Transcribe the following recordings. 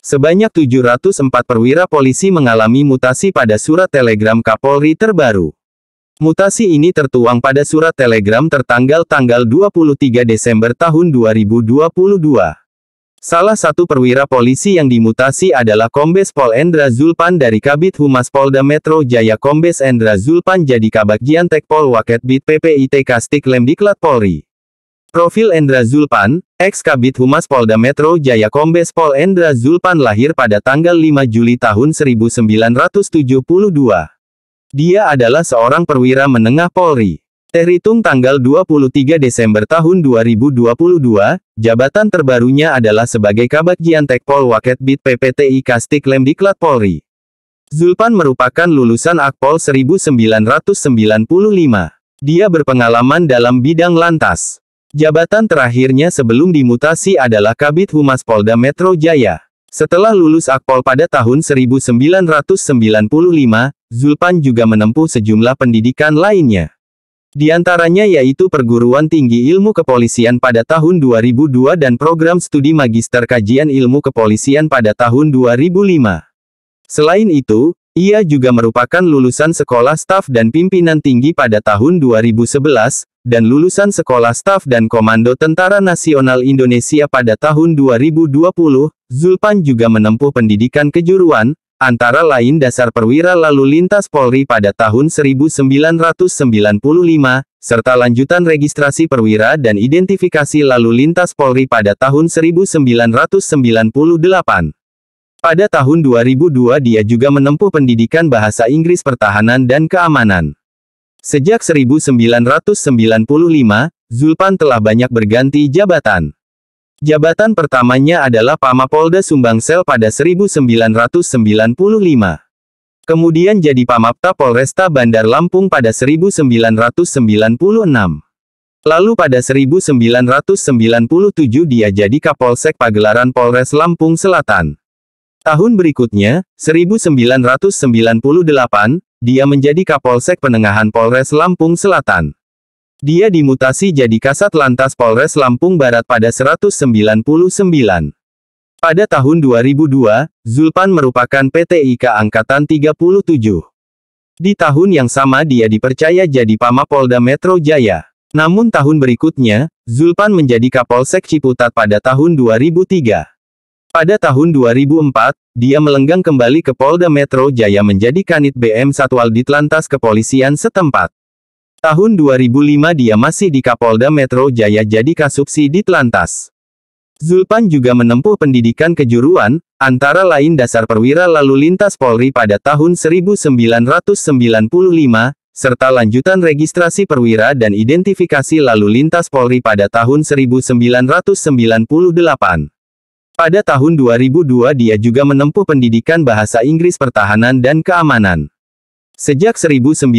Sebanyak 704 perwira polisi mengalami mutasi pada surat telegram Kapolri terbaru. Mutasi ini tertuang pada surat telegram tertanggal tanggal 23 Desember tahun 2022. Salah satu perwira polisi yang dimutasi adalah Kombes Pol Endra Zulpan dari Kabit Humas Polda Metro Jaya Kombes Endra Zulpan jadi Kabak Jiantek Tekpol Waketbit PPIT Kastik Lemdiklat Polri. Profil Endra Zulpan, Ex-Kabit Humas Polda Metro Jaya Kombes Pol Endra Zulpan lahir pada tanggal 5 Juli tahun 1972. Dia adalah seorang perwira menengah Polri. Terhitung tanggal 23 Desember tahun 2022, jabatan terbarunya adalah sebagai Kabak Jiantek Pol Bit PPTI Kastik Lemdiklat Polri. Zulpan merupakan lulusan Akpol 1995. Dia berpengalaman dalam bidang lantas. Jabatan terakhirnya sebelum dimutasi adalah Kabit Humas Polda Metro Jaya. Setelah lulus Akpol pada tahun 1995, Zulpan juga menempuh sejumlah pendidikan lainnya. Di antaranya yaitu Perguruan Tinggi Ilmu Kepolisian pada tahun 2002 dan Program Studi Magister Kajian Ilmu Kepolisian pada tahun 2005. Selain itu, ia juga merupakan lulusan Sekolah Staf dan Pimpinan Tinggi pada tahun 2011, dan lulusan Sekolah Staf dan Komando Tentara Nasional Indonesia pada tahun 2020, Zulpan juga menempuh pendidikan kejuruan, antara lain dasar perwira lalu lintas Polri pada tahun 1995, serta lanjutan registrasi perwira dan identifikasi lalu lintas Polri pada tahun 1998. Pada tahun 2002 dia juga menempuh pendidikan bahasa Inggris pertahanan dan keamanan. Sejak 1995, Zulpan telah banyak berganti jabatan. Jabatan pertamanya adalah Pamapolda Sumbangsel pada 1995. Kemudian jadi Pamapta Polresta Bandar Lampung pada 1996. Lalu pada 1997 dia jadi Kapolsek Pagelaran Polres Lampung Selatan. Tahun berikutnya, 1998, dia menjadi Kapolsek Penengahan Polres Lampung Selatan. Dia dimutasi jadi Kasat Lantas Polres Lampung Barat pada 199. Pada tahun 2002, Zulpan merupakan IKA Angkatan 37. Di tahun yang sama dia dipercaya jadi Pama Polda Metro Jaya. Namun tahun berikutnya, Zulpan menjadi Kapolsek Ciputat pada tahun 2003. Pada tahun 2004, dia melenggang kembali ke Polda Metro Jaya menjadi Kanit BM Satwal Ditlantas Kepolisian setempat. Tahun 2005 dia masih di Kapolda Metro Jaya jadi Kasubsi Ditlantas. Zulpan juga menempuh pendidikan kejuruan, antara lain dasar perwira lalu lintas Polri pada tahun 1995, serta lanjutan registrasi perwira dan identifikasi lalu lintas Polri pada tahun 1998. Pada tahun 2002 dia juga menempuh pendidikan bahasa Inggris pertahanan dan keamanan. Sejak 1995,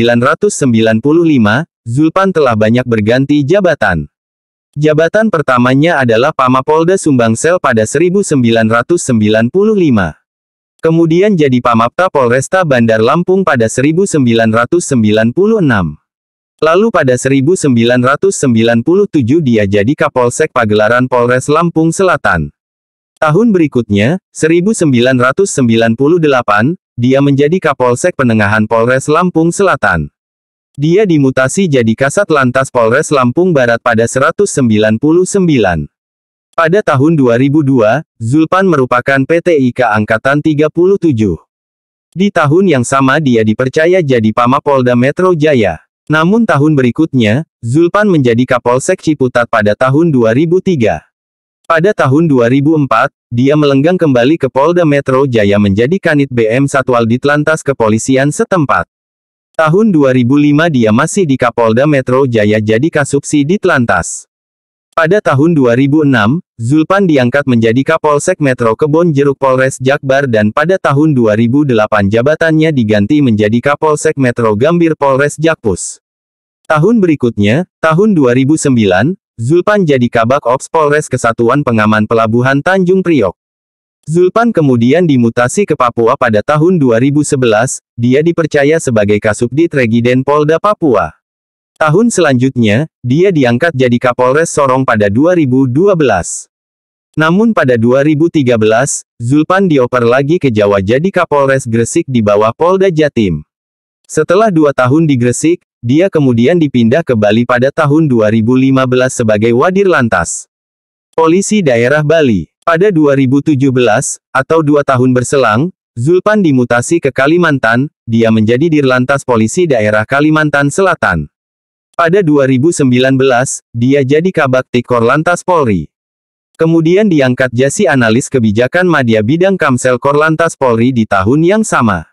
Zulpan telah banyak berganti jabatan. Jabatan pertamanya adalah Pamapolda Sumbangsel pada 1995. Kemudian jadi Pamapta Polresta Bandar Lampung pada 1996. Lalu pada 1997 dia jadi Kapolsek Pagelaran Polres Lampung Selatan. Tahun berikutnya, 1998, dia menjadi Kapolsek Penengahan Polres Lampung Selatan. Dia dimutasi jadi Kasat Lantas Polres Lampung Barat pada 199. Pada tahun 2002, Zulpan merupakan PTIK Angkatan 37. Di tahun yang sama dia dipercaya jadi Pama Polda Metro Jaya. Namun tahun berikutnya, Zulpan menjadi Kapolsek Ciputat pada tahun 2003. Pada tahun 2004, dia melenggang kembali ke Polda Metro Jaya menjadi Kanit BM Satwal Ditlantas Kepolisian setempat. Tahun 2005 dia masih di Kapolda Metro Jaya jadi Kasubsi Ditlantas. Pada tahun 2006, Zulpan diangkat menjadi Kapolsek Metro Kebon Jeruk Polres Jakbar dan pada tahun 2008 jabatannya diganti menjadi Kapolsek Metro Gambir Polres Jakpus. Tahun berikutnya, tahun 2009, Zulpan jadi Kabak Ops Polres Kesatuan Pengaman Pelabuhan Tanjung Priok. Zulpan kemudian dimutasi ke Papua pada tahun 2011, dia dipercaya sebagai Kasubdit Regiden Polda Papua. Tahun selanjutnya, dia diangkat jadi Kapolres Sorong pada 2012. Namun pada 2013, Zulpan dioper lagi ke Jawa jadi Kapolres Gresik di bawah Polda Jatim. Setelah dua tahun di Gresik, dia kemudian dipindah ke Bali pada tahun 2015 sebagai Wadir Lantas. Polisi Daerah Bali. Pada 2017, atau dua tahun berselang, Zulpan dimutasi ke Kalimantan, dia menjadi Dirlantas Polisi Daerah Kalimantan Selatan. Pada 2019, dia jadi Kabak Tikor Lantas Polri. Kemudian diangkat jasi analis kebijakan media bidang Kamsel Korlantas Polri di tahun yang sama.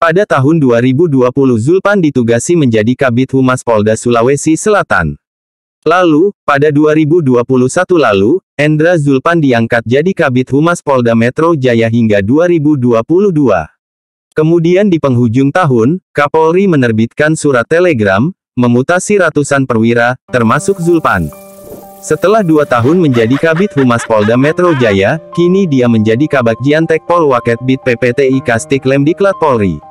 Pada tahun 2020 Zulpan ditugasi menjadi Kabit Humas Polda Sulawesi Selatan. Lalu, pada 2021 lalu, Endra Zulpan diangkat jadi Kabit Humas Polda Metro Jaya hingga 2022. Kemudian di penghujung tahun, Kapolri menerbitkan surat telegram, memutasi ratusan perwira, termasuk Zulpan. Setelah dua tahun menjadi Kabit Humas Polda Metro Jaya, kini dia menjadi Kabak Jiantek Pol Bit PPTI Kastik Lemdiklat Polri.